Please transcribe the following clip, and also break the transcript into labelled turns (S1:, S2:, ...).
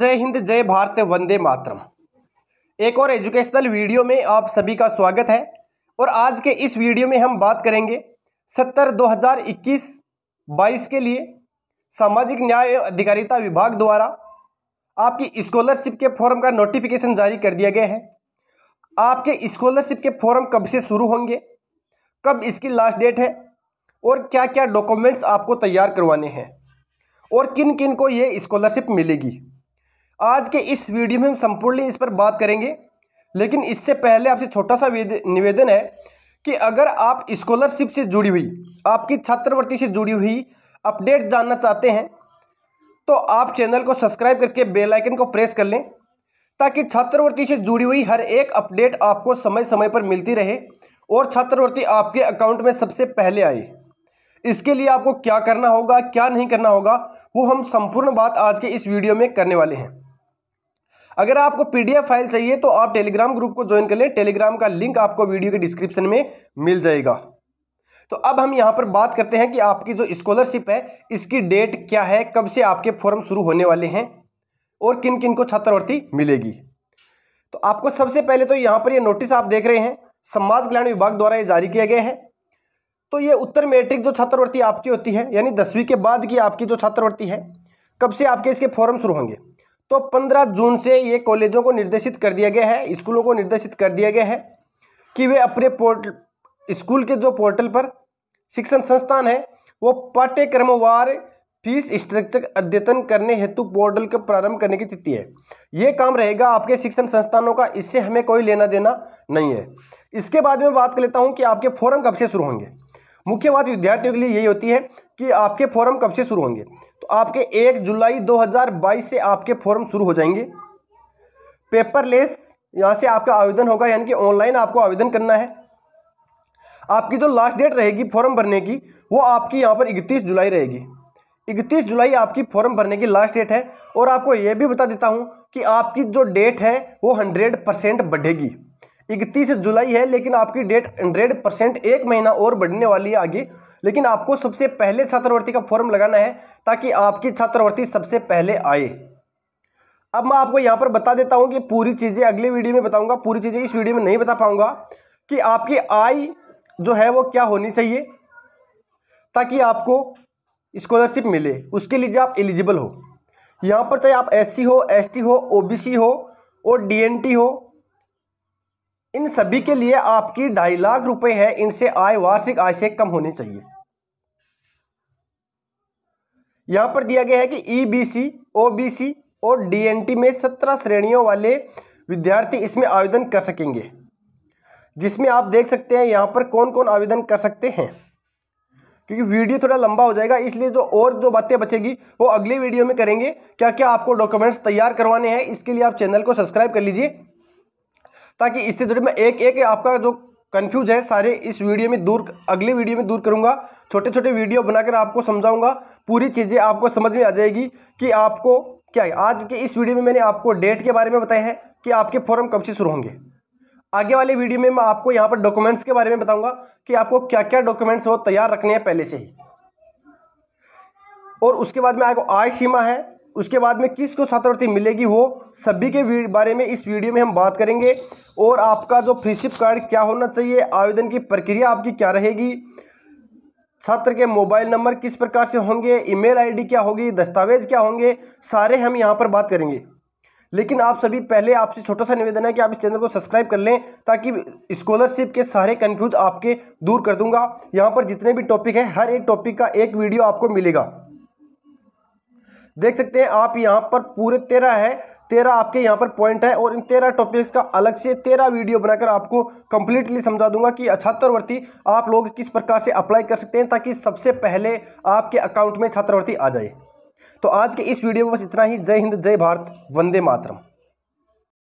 S1: जय हिंद जय भारत वंदे मातरम एक और एजुकेशनल वीडियो में आप सभी का स्वागत है और आज के इस वीडियो में हम बात करेंगे सत्तर 2021 22 के लिए सामाजिक न्याय अधिकारिता विभाग द्वारा आपकी स्कॉलरशिप के फॉर्म का नोटिफिकेशन जारी कर दिया गया है आपके स्कॉलरशिप के फॉर्म कब से शुरू होंगे कब इसकी लास्ट डेट है और क्या क्या डॉक्यूमेंट्स आपको तैयार करवाने हैं और किन किन को ये स्कॉलरशिप मिलेगी आज के इस वीडियो में हम संपूर्ण इस पर बात करेंगे लेकिन इससे पहले आपसे छोटा सा निवेदन है कि अगर आप स्कॉलरशिप से जुड़ी हुई आपकी छात्रवृत्ति से जुड़ी हुई अपडेट जानना चाहते हैं तो आप चैनल को सब्सक्राइब करके बेल आइकन को प्रेस कर लें ताकि छात्रवृत्ति से जुड़ी हुई हर एक अपडेट आपको समय समय पर मिलती रहे और छात्रवृत्ति आपके अकाउंट में सबसे पहले आए इसके लिए आपको क्या करना होगा क्या नहीं करना होगा वो हम संपूर्ण बात आज के इस वीडियो में करने वाले हैं अगर आपको पीडीएफ फाइल चाहिए तो आप टेलीग्राम ग्रुप को ज्वाइन कर लें टेलीग्राम का लिंक आपको वीडियो के डिस्क्रिप्शन में मिल जाएगा तो अब हम यहाँ पर बात करते हैं कि आपकी जो स्कॉलरशिप है इसकी डेट क्या है कब से आपके फॉर्म शुरू होने वाले हैं और किन किन को छात्रवृत्ति मिलेगी तो आपको सबसे पहले तो यहाँ पर ये यह नोटिस आप देख रहे हैं समाज कल्याण विभाग द्वारा ये जारी किया गया है तो ये उत्तर मैट्रिक जो छात्रवृत्ति आपकी होती है यानी दसवीं के बाद की आपकी जो छात्रवृत्ति है कब से आपके इसके फॉर्म शुरू होंगे तो 15 जून से ये कॉलेजों को निर्देशित कर दिया गया है स्कूलों को निर्देशित कर दिया गया है कि वे अपने पोर्टल स्कूल के जो पोर्टल पर शिक्षण संस्थान है वो पाठ्यक्रमवार फीस स्ट्रक्चर अद्यतन करने हेतु पोर्टल का प्रारंभ करने की तिथि है ये काम रहेगा आपके शिक्षण संस्थानों का इससे हमें कोई लेना देना नहीं है इसके बाद में बात कर लेता हूँ कि आपके फॉरम कब से शुरू होंगे मुख्य बात विद्यार्थियों के लिए यही होती है कि आपके फॉर्म कब से शुरू होंगे तो आपके एक जुलाई 2022 से आपके फॉर्म शुरू हो जाएंगे पेपरलेस यहाँ से आपका आवेदन होगा यानी कि ऑनलाइन आपको आवेदन करना है आपकी जो लास्ट डेट रहेगी फॉर्म भरने की वो आपकी यहाँ पर इकतीस जुलाई रहेगी इकतीस जुलाई आपकी फॉर्म भरने की लास्ट डेट है और आपको ये भी बता देता हूँ कि आपकी जो डेट है वो हंड्रेड परसेंट बढ़ेगी इकतीस जुलाई है लेकिन आपकी डेट हंड्रेड परसेंट एक महीना और बढ़ने वाली है आगे लेकिन आपको सबसे पहले छात्रवृत्ति का फॉर्म लगाना है ताकि आपकी छात्रवृत्ति सबसे पहले आए अब मैं आपको यहाँ पर बता देता हूँ कि पूरी चीज़ें अगले वीडियो में बताऊँगा पूरी चीज़ें इस वीडियो में नहीं बता पाऊँगा कि आपकी आय जो है वो क्या होनी चाहिए ताकि आपको स्कॉलरशिप मिले उसके लिए आप एलिजिबल हो यहाँ पर चाहे आप एससी हो एसटी हो ओबीसी हो और डीएनटी हो इन सभी के लिए आपकी ढाई लाख रुपए है इनसे आय वार्षिक आय से कम होनी चाहिए यहां पर दिया गया है कि ईबीसी e ओबीसी और डीएनटी में सत्रह श्रेणियों वाले विद्यार्थी इसमें आवेदन कर सकेंगे जिसमें आप देख सकते हैं यहां पर कौन कौन आवेदन कर सकते हैं क्योंकि वीडियो थोड़ा लंबा हो जाएगा इसलिए जो और जो बातें बचेगी वो अगले वीडियो में करेंगे क्या क्या आपको डॉक्यूमेंट्स तैयार करवाने हैं इसके लिए आप चैनल को सब्सक्राइब कर लीजिए ताकि इससे जुड़े मैं एक एक आपका जो कन्फ्यूज है सारे इस वीडियो में दूर अगले वीडियो में दूर करूंगा छोटे छोटे वीडियो बनाकर आपको समझाऊंगा पूरी चीज़ें आपको समझ में आ जाएगी कि आपको क्या है आज के इस वीडियो में मैंने आपको डेट के बारे में बताया है कि आपके फॉर्म कब से शुरू होंगे आगे वाले वीडियो में मैं आपको यहाँ पर डॉक्यूमेंट्स के बारे में बताऊंगा कि आपको क्या क्या डॉक्यूमेंट्स वो तैयार रखने हैं पहले से ही और उसके बाद में आपको आय सीमा है उसके बाद में किसको छात्रवृत्ति मिलेगी वो सभी के बारे में इस वीडियो में हम बात करेंगे और आपका जो फ्रीशिप कार्ड क्या होना चाहिए आवेदन की प्रक्रिया आपकी क्या रहेगी छात्र के मोबाइल नंबर किस प्रकार से होंगे ईमेल आईडी क्या होगी दस्तावेज क्या होंगे सारे हम यहाँ पर बात करेंगे लेकिन आप सभी पहले आपसे छोटा सा निवेदन है कि आप इस चैनल को सब्सक्राइब कर लें ताकि स्कॉलरशिप के सारे कन्फ्यूज आपके दूर कर दूंगा यहाँ पर जितने भी टॉपिक है हर एक टॉपिक का एक वीडियो आपको मिलेगा देख सकते हैं आप यहाँ पर पूरे तेरह है तेरह आपके यहाँ पर पॉइंट है और इन तेरह टॉपिक्स का अलग से तेरह वीडियो बनाकर आपको कंप्लीटली समझा दूंगा कि छात्रवृत्ति आप लोग किस प्रकार से अप्लाई कर सकते हैं ताकि सबसे पहले आपके अकाउंट में छात्रवृत्ति आ जाए तो आज के इस वीडियो में बस इतना ही जय हिंद जय भारत वंदे मातरम